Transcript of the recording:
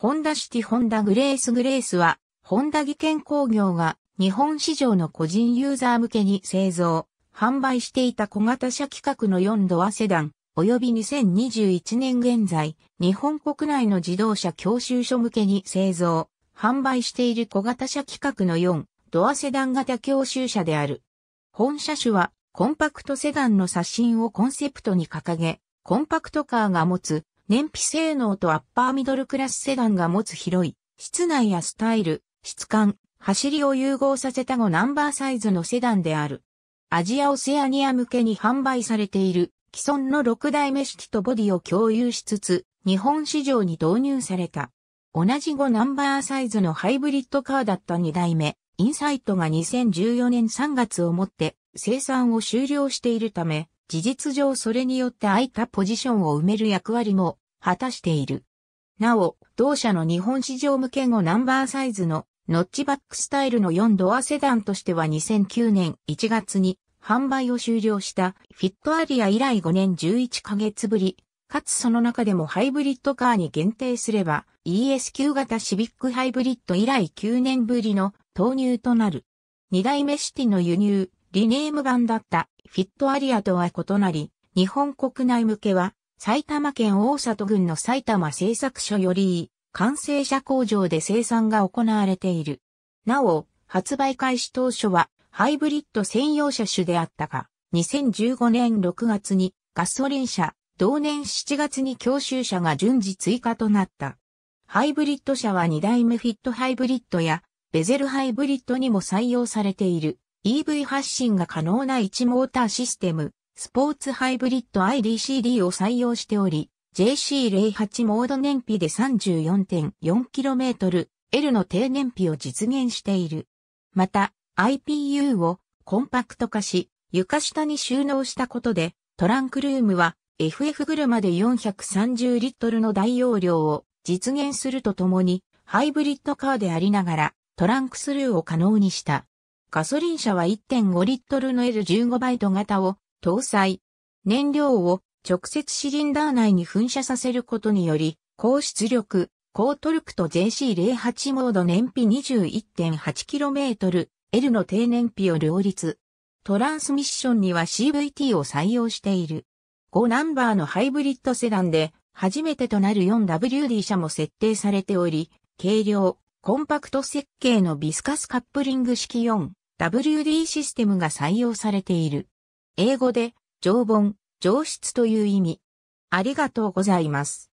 ホンダシティホンダグレースグレースは、ホンダ技研工業が日本市場の個人ユーザー向けに製造、販売していた小型車規格の4ドアセダン、及び2021年現在、日本国内の自動車教習所向けに製造、販売している小型車規格の4ドアセダン型教習車である。本車種はコンパクトセダンの刷新をコンセプトに掲げ、コンパクトカーが持つ燃費性能とアッパーミドルクラスセダンが持つ広い、室内やスタイル、質感、走りを融合させた5ナンバーサイズのセダンである。アジアオセアニア向けに販売されている既存の6代目式とボディを共有しつつ、日本市場に導入された。同じ5ナンバーサイズのハイブリッドカーだった2代目、インサイトが2014年3月をもって生産を終了しているため、事実上それによって空いたポジションを埋める役割も果たしている。なお、同社の日本市場向け後ナンバーサイズのノッチバックスタイルの4ドアセダンとしては2009年1月に販売を終了したフィットアリア以来5年11ヶ月ぶり、かつその中でもハイブリッドカーに限定すれば ES9 型シビックハイブリッド以来9年ぶりの投入となる。二代目シティの輸入、リネーム版だったフィットアリアとは異なり、日本国内向けは埼玉県大里郡の埼玉製作所より完成車工場で生産が行われている。なお、発売開始当初はハイブリッド専用車種であったが、2015年6月にガソリン車、同年7月に教習車が順次追加となった。ハイブリッド車は2代目フィットハイブリッドやベゼルハイブリッドにも採用されている EV 発進が可能な1モーターシステム、スポーツハイブリッド IDCD を採用しており、JC08 モード燃費で 34.4km、L の低燃費を実現している。また、IPU をコンパクト化し、床下に収納したことで、トランクルームは FF 車で430リットルの大容量を実現するとともに、ハイブリッドカーでありながら、トランクスルーを可能にした。ガソリン車は1.5リットルの L15 バイト型を搭載。燃料を直接シリンダー内に噴射させることにより、高出力、高トルクと JC08 モード燃費 21.8km、L の低燃費を両立。トランスミッションには CVT を採用している。5ナンバーのハイブリッドセダンで、初めてとなる 4WD 車も設定されており、軽量、コンパクト設計のビスカスカップリング式 4WD システムが採用されている。英語で、常盆、上質という意味。ありがとうございます。